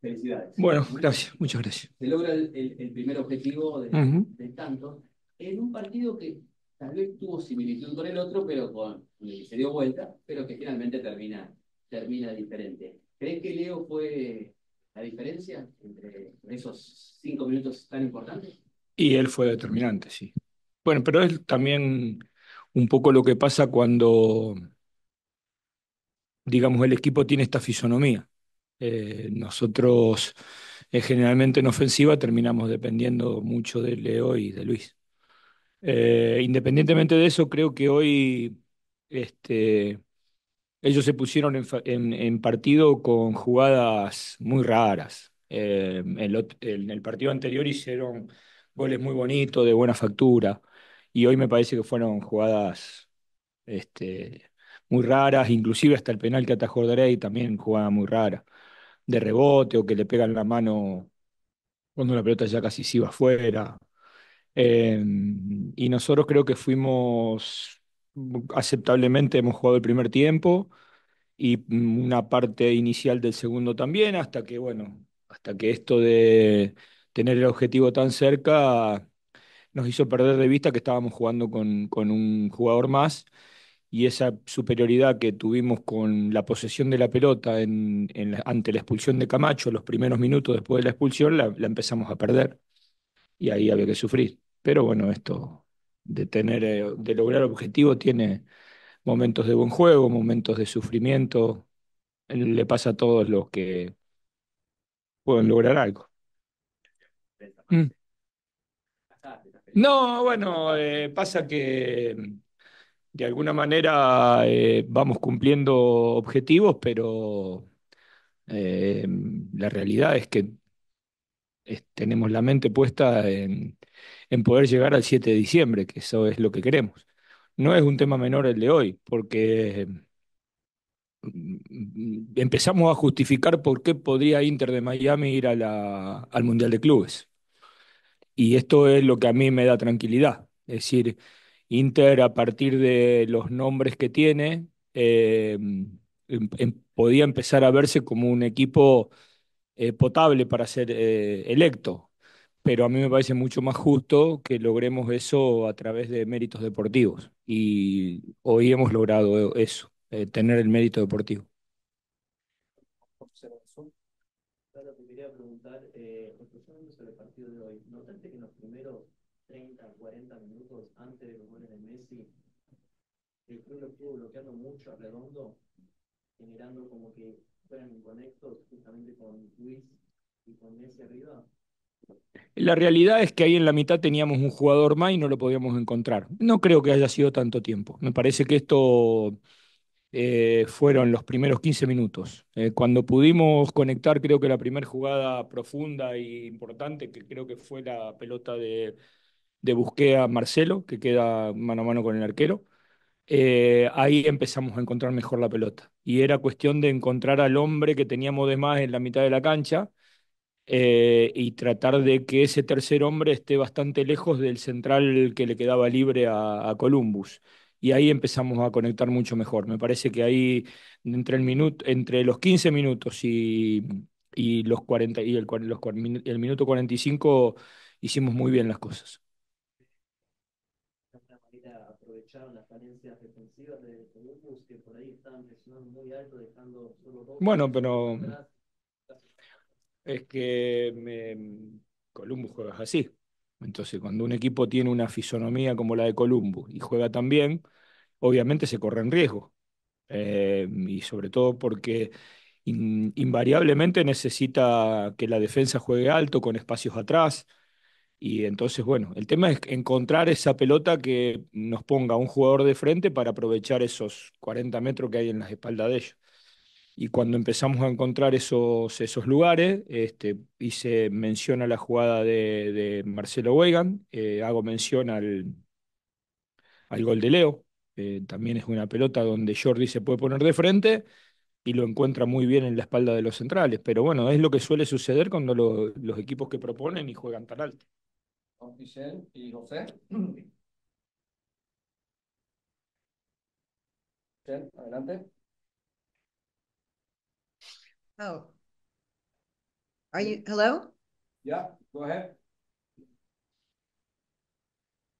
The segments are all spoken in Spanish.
Felicidades. Bueno, gracias, muchas gracias. Se logra el, primer objetivo de, tanto en un partido que tal vez tuvo similitud con el otro, pero se dio vuelta, pero que finalmente termina, termina diferente. ¿Crees que Leo fue la diferencia entre esos cinco minutos tan importantes? Y él fue determinante, sí. Bueno, pero es también un poco lo que pasa cuando, digamos, el equipo tiene esta fisonomía. Eh, nosotros eh, generalmente en ofensiva terminamos dependiendo mucho de Leo y de Luis. Eh, independientemente de eso, creo que hoy este, ellos se pusieron en, partido con jugadas muy raras. en el, partido anterior hicieron goles muy bonitos, de buena factura, y hoy me parece que fueron jugadas este, muy raras, inclusive hasta el penal que atajó y también jugada muy rara de rebote o que le pegan la mano cuando la pelota ya casi se iba afuera. Eh, y nosotros creo que fuimos aceptablemente, hemos jugado el primer tiempo y una parte inicial del segundo también, hasta que, bueno, hasta que esto de tener el objetivo tan cerca nos hizo perder de vista que estábamos jugando con, con un jugador más y esa superioridad que tuvimos con la posesión de la pelota en, ante la expulsión de Camacho, los primeros minutos después de la expulsión, la, empezamos a perder y ahí había que sufrir. Pero bueno, esto de, tener, eh, de lograr objetivo tiene momentos de buen juego, momentos de sufrimiento, le pasa a todos los que pueden lograr algo. Mm. No, bueno, eh, pasa que de alguna manera eh, vamos cumpliendo objetivos, pero eh, la realidad es que tenemos la mente puesta en, poder llegar al 7 de diciembre, que eso es lo que queremos. No es un tema menor el de hoy, porque mm, empezamos a justificar por qué podría Inter de Miami ir a la, al Mundial de Clubes. Y esto es lo que a mí me da tranquilidad. Es decir, Inter, a partir de los nombres que tiene, eh, em, em, podía empezar a verse como un equipo eh, potable para ser eh, electo. Pero a mí me parece mucho más justo que logremos eso a través de méritos deportivos. Y hoy hemos logrado eso, tener el mérito deportivo. Claro, quería preguntar, el partido de hoy, que los primeros 30, 40 minutos antes de los goles de Messi, el club lo estuvo bloqueando mucho alrededor, Redondo, generando como que fueran conectos justamente con Luis y con Messi arriba. La realidad es que ahí en la mitad teníamos un jugador más y no lo podíamos encontrar. No creo que haya sido tanto tiempo. Me parece que esto eh, fueron los primeros 15 minutos. Eh, cuando pudimos conectar, creo que la primera jugada profunda e importante, que creo que fue la pelota de, de a Marcelo, que queda mano a mano con el arquero, eh, ahí empezamos a encontrar mejor la pelota. Y era cuestión de encontrar al hombre que teníamos de más en la mitad de la cancha eh, y tratar de que ese tercer hombre esté bastante lejos del central que le quedaba libre a, Columbus. Y ahí empezamos a conectar mucho mejor. Me parece que ahí, entre, el minuto, entre los 15 minutos y, y los 40, y el, el minuto 45, hicimos muy bien las cosas. Aprovechar las carencias defensivas de Columbus, que por ahí estaban presionando muy alto, dejando solo dos. Bueno, pero. Es que me... Columbus juega así. Entonces, cuando un equipo tiene una fisonomía como la de Columbus y juega tan bien, obviamente se corre en riesgo. Eh, y sobre todo porque invariablemente necesita que la defensa juegue alto, con espacios atrás, y entonces, bueno, el tema es encontrar esa pelota que nos ponga un jugador de frente para aprovechar esos 40 metros que hay en las espaldas de ellos. Y cuando empezamos a encontrar esos, esos lugares, este, y se menciona la jugada de, Marcelo Weigand, eh, hago mención al, al gol de Leo, eh, también es una pelota donde Jordi se puede poner de frente y lo encuentra muy bien en la espalda de los centrales. Pero bueno, es lo que suele suceder cuando los equipos que proponen y juegan tan alto. Michelle y José. adelante. Oh. Are you, hello? Yeah, go ahead.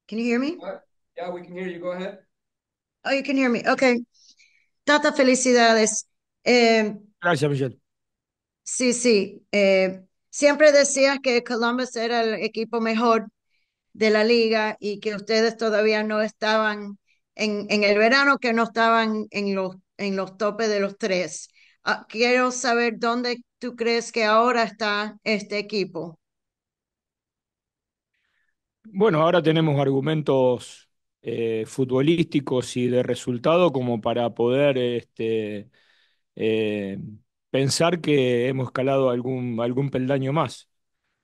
Can you hear me? Ah, yeah, we can hear you. Go ahead. Oh, you can hear me. Okay. Tata, felicidades. Eh, Gracias, Michelle. Sí, sí. Eh, siempre decías que Columbus era el equipo mejor de la liga y que ustedes todavía no estaban en, en el verano, que no estaban en los, en los topes de los tres. Ah, quiero saber dónde tú crees que ahora está este equipo. Bueno, ahora tenemos argumentos eh, futbolísticos y de resultado como para poder este, eh, pensar que hemos calado algún, algún peldaño más.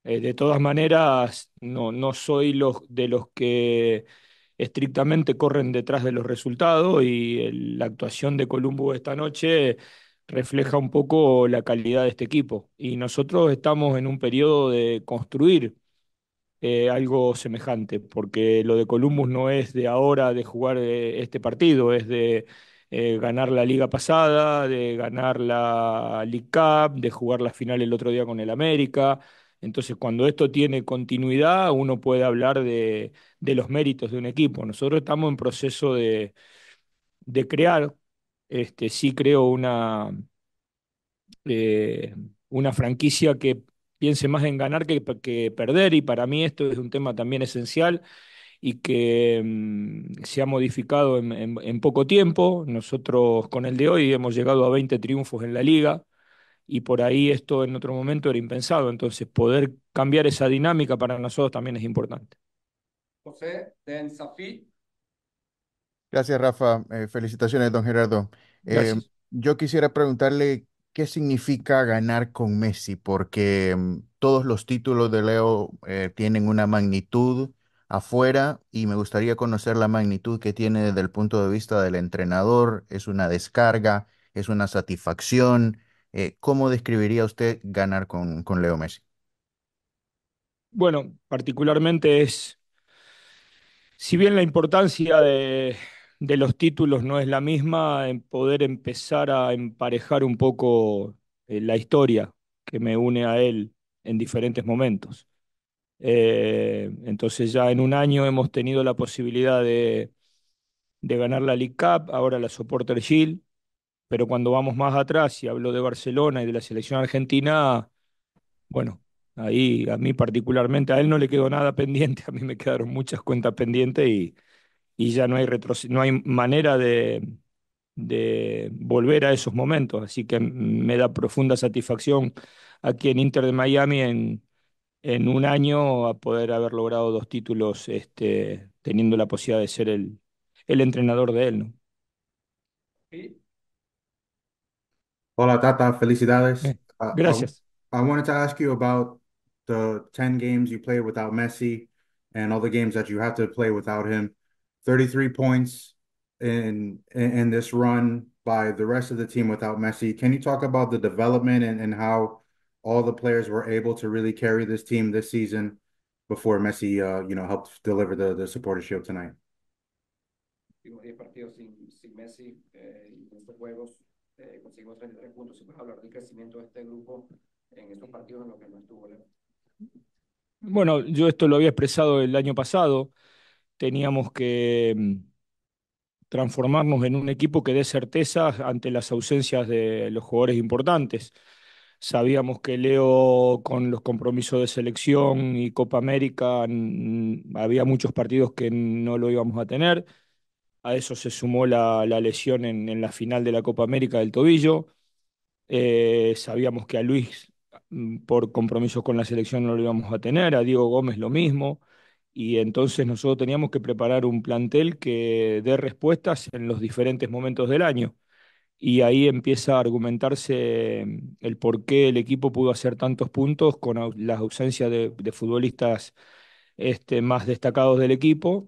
Eh, de todas maneras, no, no soy los, de los que estrictamente corren detrás de los resultados y la actuación de Columbo esta noche refleja un poco la calidad de este equipo. Y nosotros estamos en un periodo de construir eh, algo semejante, porque lo de Columbus no es de ahora de jugar eh, este partido, es de eh, ganar la liga pasada, de ganar la League Cup, de jugar la final el otro día con el América. Entonces, cuando esto tiene continuidad, uno puede hablar de, los méritos de un equipo. Nosotros estamos en proceso de, crear, este, sí creo, eh, una, franquicia que piense más en ganar que, que perder, y para mí esto es un tema también esencial y que mm, se ha modificado en, poco tiempo. Nosotros con el de hoy hemos llegado a 20 triunfos en la liga y por ahí esto en otro momento era impensado. Entonces poder cambiar esa dinámica para nosotros también es importante. José, de Gracias, Rafa. Eh, felicitaciones, don Gerardo. Eh, yo quisiera preguntarle qué significa ganar con Messi, porque mm, todos los títulos de Leo eh, tienen una magnitud afuera y me gustaría conocer la magnitud que tiene desde el punto de vista del entrenador. ¿Es una descarga? ¿Es una satisfacción? Eh, ¿Cómo describiría usted ganar con, con Leo Messi? Bueno, particularmente es, si bien la importancia de, los títulos no es la misma, en poder empezar a emparejar un poco eh, la historia que me une a él en diferentes momentos. Eh, entonces ya en un año hemos tenido la posibilidad de, de ganar la League Cup, ahora la Supporter Shield, pero cuando vamos más atrás y hablo de Barcelona y de la selección argentina, bueno, ahí a mí particularmente, a él no le quedó nada pendiente, a mí me quedaron muchas cuentas pendientes y, y ya no hay, no hay manera de, de volver a esos momentos, así que me da profunda satisfacción aquí en Inter de Miami en en un año a poder haber logrado dos títulos, este, teniendo la posibilidad de ser el, el entrenador de él, ¿no? Hola Tata, felicidades. Eh, ah, gracias. I wanted to ask you about the 10 games you played without Messi and all the games that you have to play without him. 33 points in in, in this run by the rest of the team without Messi. Can you talk about the development and, and how all the players were able to really carry this team this season before Messi, uh, you know, helped deliver the, the supporter shield noche. Tuvimos diez partidos sin, sin Messi eh, en estos juegos eh, conseguimos 33 puntos. Si puedes hablar del crecimiento de este grupo en estos partidos en los que no estuvo Leo. Bueno, yo esto lo había expresado el año pasado. Teníamos que mm, transformarnos en un equipo que dé certezas ante las ausencias de los jugadores importantes. Sabíamos que Leo con los compromisos de selección y Copa América había muchos partidos que no lo íbamos a tener. A eso se sumó la, lesión en, la final de la Copa América del tobillo. Eh, sabíamos que a Luis mm, por compromisos con la selección no lo íbamos a tener, a Diego Gómez lo mismo. Y entonces nosotros teníamos que preparar un plantel que dé respuestas en los diferentes momentos del año y ahí empieza a argumentarse mm, el por qué el equipo pudo hacer tantos puntos con la ausencia de, futbolistas este, más destacados del equipo.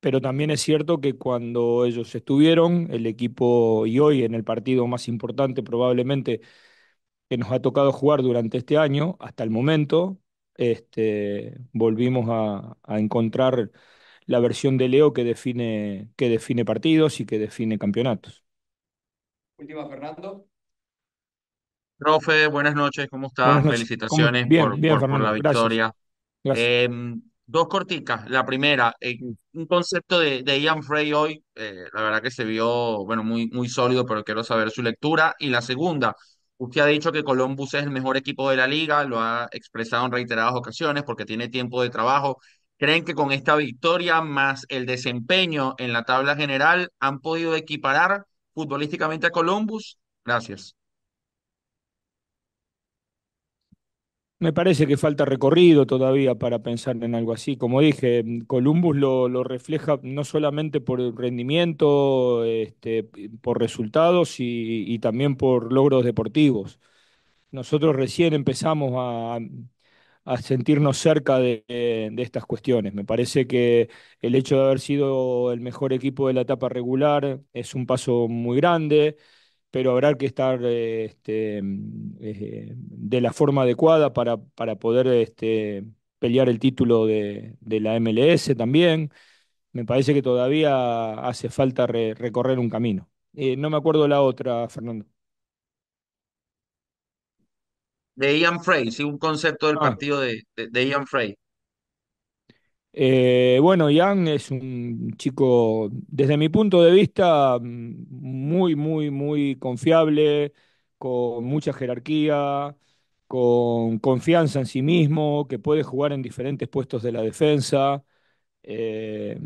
Pero también es cierto que cuando ellos estuvieron, el equipo y hoy en el partido más importante probablemente que nos ha tocado jugar durante este año, hasta el momento, este, volvimos a, a encontrar la versión de Leo que define, que define partidos y que define campeonatos. Última, Fernando. Profe, buenas noches, ¿cómo estás? Felicitaciones por, la victoria. Em, dos corticas. La primera, eh, un concepto de, Ian Frey hoy, eh, la verdad que se vio, bueno, muy, muy sólido, pero quiero saber su lectura. Y la segunda, usted ha dicho que Columbus es el mejor equipo de la liga, lo ha expresado en reiteradas ocasiones porque tiene tiempo de trabajo. ¿Creen que con esta victoria más el desempeño en la tabla general han podido equiparar futbolísticamente a Columbus? Gracias. Me parece que falta recorrido todavía para pensar en algo así. Como dije, Columbus lo, refleja no solamente por rendimiento, este, por resultados y, también por logros deportivos. Nosotros recién empezamos a, a sentirnos cerca de, estas cuestiones. Me parece que el hecho de haber sido el mejor equipo de la etapa regular es un paso muy grande, pero habrá que estar este, eh, de la forma adecuada para, poder este, pelear el título de, la MLS también. Me parece que todavía hace falta recorrer un camino. Eh, no me acuerdo la otra, Fernando de Ian Frey, sí, un concepto del ah. partido de, Ian Frey. Eh, bueno, Ian es un chico, desde mi punto de vista, muy, muy, muy confiable, con mucha jerarquía, con confianza en sí mismo, que puede jugar en diferentes puestos de la defensa. Eh,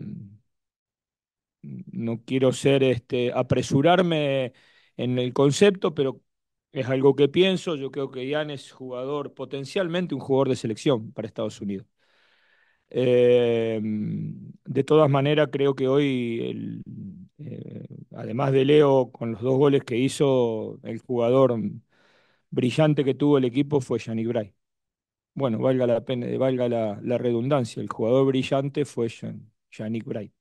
no quiero ser este, apresurarme en el concepto, pero es algo que pienso. Yo creo que Ian es jugador, potencialmente un jugador de selección para Estados Unidos. Eh, de todas maneras, creo que hoy, eh, además de Leo, con los dos goles que hizo, el jugador brillante que tuvo el equipo fue Yannick Bray. Bueno, valga la, pena, valga la, redundancia, el jugador brillante fue Yannick Bray.